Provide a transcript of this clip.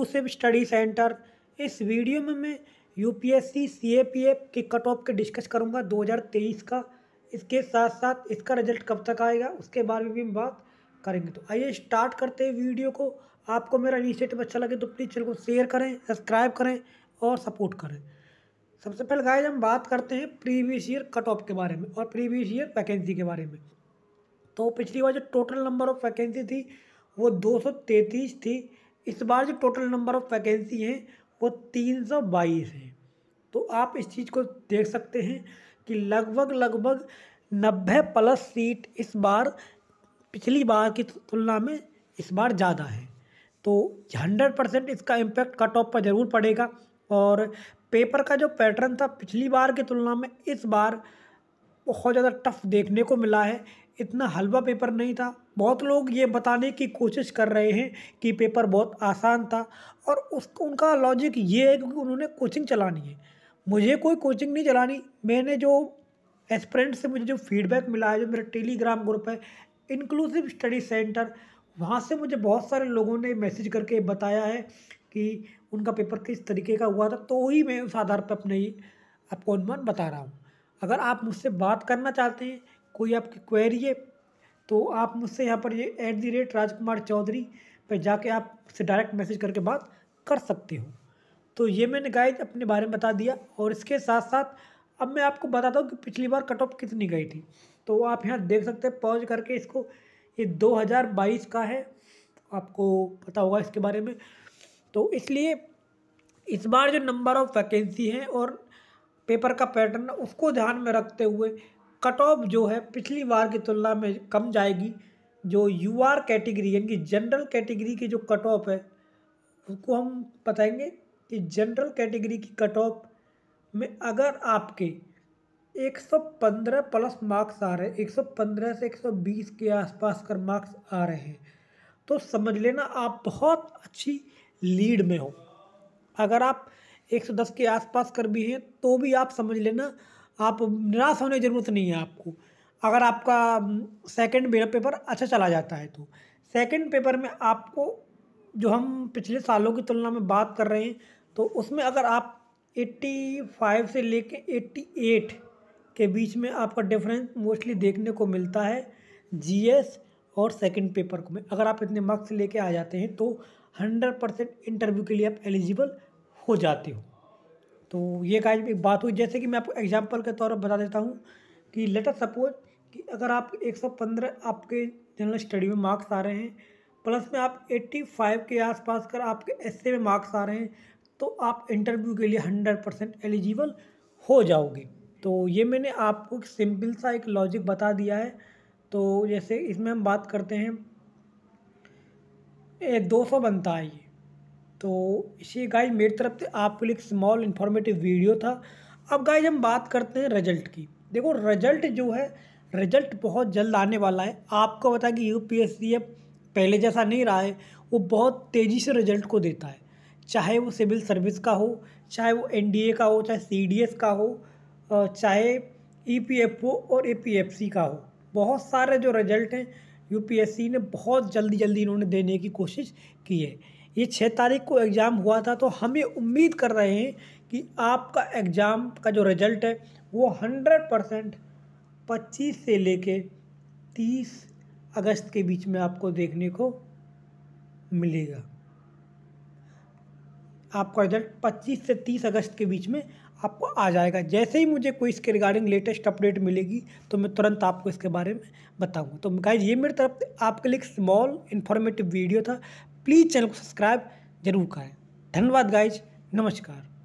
exclusive study centre इस video में मैं यूपीएससी सीएपीएफ के कट ऑफ के डिस्कस करूंगा 2023 का इसके साथ साथ इसका रिजल्ट कब तक आएगा उसके बारे में भी हम बात करेंगे तो आइए स्टार्ट करते हैं वीडियो को आपको मेरा इनिशिएटिव अच्छा लगे तो प्लीज़ चैनल को शेयर करें सब्सक्राइब करें और सपोर्ट करें सबसे पहले गाय हम बात करते हैं प्रीवियस ईयर कट ऑफ के बारे में और प्रीवियस ईयर वैकेंसी के बारे में तो पिछली बार जो टोटल नंबर ऑफ वैकेंसी थी वो 233 थी इस बार जो टोटल नंबर ऑफ वैकेंसी हैं वो तीन सौ बाईस है तो आप इस चीज़ को देख सकते हैं कि लगभग लगभग नब्बे प्लस सीट इस बार पिछली बार की तुलना में इस बार ज़्यादा है तो हंड्रेड परसेंट इसका इम्पैक्ट कट ऑफ पर ज़रूर पड़ेगा और पेपर का जो पैटर्न था पिछली बार की तुलना में इस बार बहुत ज़्यादा टफ देखने को मिला है इतना हलवा पेपर नहीं था बहुत लोग ये बताने की कोशिश कर रहे हैं कि पेपर बहुत आसान था और उस उनका लॉजिक ये है क्योंकि उन्होंने कोचिंग चलानी है मुझे कोई कोचिंग नहीं चलानी मैंने जो एस्परेंट से मुझे जो फीडबैक मिला है जो मेरा टेलीग्राम ग्रुप है इंक्लूसिव स्टडी सेंटर वहाँ से मुझे बहुत सारे लोगों ने मैसेज करके बताया है कि उनका पेपर किस तरीके का हुआ था तो ही मैं उस आधार पर अपने ही आपको अनुमान बता रहा हूँ अगर आप मुझसे बात करना चाहते हैं कोई आपकी क्वेरी है तो आप मुझसे यहाँ पर ये at the rate Rajkumar Chaudhary पर जाके आप मुझसे डायरेक्ट मैसेज करके बात कर सकते हो तो ये मैंने गाइज अपने बारे में बता दिया और इसके साथ साथ अब मैं आपको बताता हूँ कि पिछली बार कट ऑफ कितनी गई थी तो आप यहाँ देख सकते हैं पॉज करके इसको ये 2022 का है आपको पता होगा इसके बारे में तो इसलिए इस बार जो नंबर ऑफ वैकेंसी है और पेपर का पैटर्न उसको ध्यान में रखते हुए कट ऑफ जो है पिछली बार की तुलना में कम जाएगी जो यू आर कैटेगरी यानी कि जनरल कैटेगरी की जो कट ऑफ है उसको हम बताएंगे कि जनरल कैटेगरी की कट ऑफ में अगर आपके 115 प्लस मार्क्स आ रहे हैं 115 से 120 के आसपास कर मार्क्स आ रहे हैं तो समझ लेना आप बहुत अच्छी लीड में हो अगर आप 110 के आसपास कर भी हैं तो भी आप समझ लेना आप निराश होने की ज़रूरत नहीं है आपको अगर आपका सेकंड मेरा पेपर अच्छा चला जाता है तो सेकंड पेपर में आपको जो हम पिछले सालों की तुलना में बात कर रहे हैं तो उसमें अगर आप 85 से लेके 88 के बीच में आपका डिफरेंस मोस्टली देखने को मिलता है जीएस और सेकंड पेपर को में अगर आप इतने मार्क्स लेके आ जाते हैं तो हंड्रेड परसेंट इंटरव्यू के लिए आप एलिजिबल हो जाते हो तो ये गाइस एक बात हुई जैसे कि मैं आपको एग्जांपल के तौर पर बता देता हूँ कि लेटर सपोज कि अगर आप 115 आपके जनरल स्टडी में मार्क्स आ रहे हैं प्लस में आप 85 के आसपास कर आपके एसए में मार्क्स आ रहे हैं तो आप इंटरव्यू के लिए 100 परसेंट एलिजिबल हो जाओगे तो ये मैंने आपको सिंपल सा एक लॉजिक बता दिया है तो जैसे इसमें हम बात करते हैं दो सौ बनता है ये तो इसे गाइज मेरी तरफ से आपके लिए एक स्मॉल इन्फॉर्मेटिव वीडियो था अब गाइज हम बात करते हैं रिजल्ट की देखो रिजल्ट जो है रिजल्ट बहुत जल्द आने वाला है आपको बता कि यू पी अब पहले जैसा नहीं रहा है वो बहुत तेज़ी से रिजल्ट को देता है चाहे वो सिविल सर्विस का हो चाहे वो एन का हो चाहे सी का हो चाहे ई e और ए e का हो बहुत सारे जो रिजल्ट हैं यूपीएससी ने बहुत जल्दी जल्दी इन्होंने देने की कोशिश की है ये छः तारीख को एग्ज़ाम हुआ था तो हम ये उम्मीद कर रहे हैं कि आपका एग्ज़ाम का जो रिज़ल्ट है वो हंड्रेड परसेंट पच्चीस से लेके तीस अगस्त के बीच में आपको देखने को मिलेगा आपका रिज़ल्ट पच्चीस से तीस अगस्त के बीच में आपको आ जाएगा जैसे ही मुझे कोई इसके रिगार्डिंग लेटेस्ट अपडेट मिलेगी तो मैं तुरंत आपको इसके बारे में बताऊंगा तो गाइज ये मेरी तरफ से आपके लिए एक स्मॉल इन्फॉर्मेटिव वीडियो था प्लीज़ चैनल को सब्सक्राइब जरूर करें धन्यवाद गाइज नमस्कार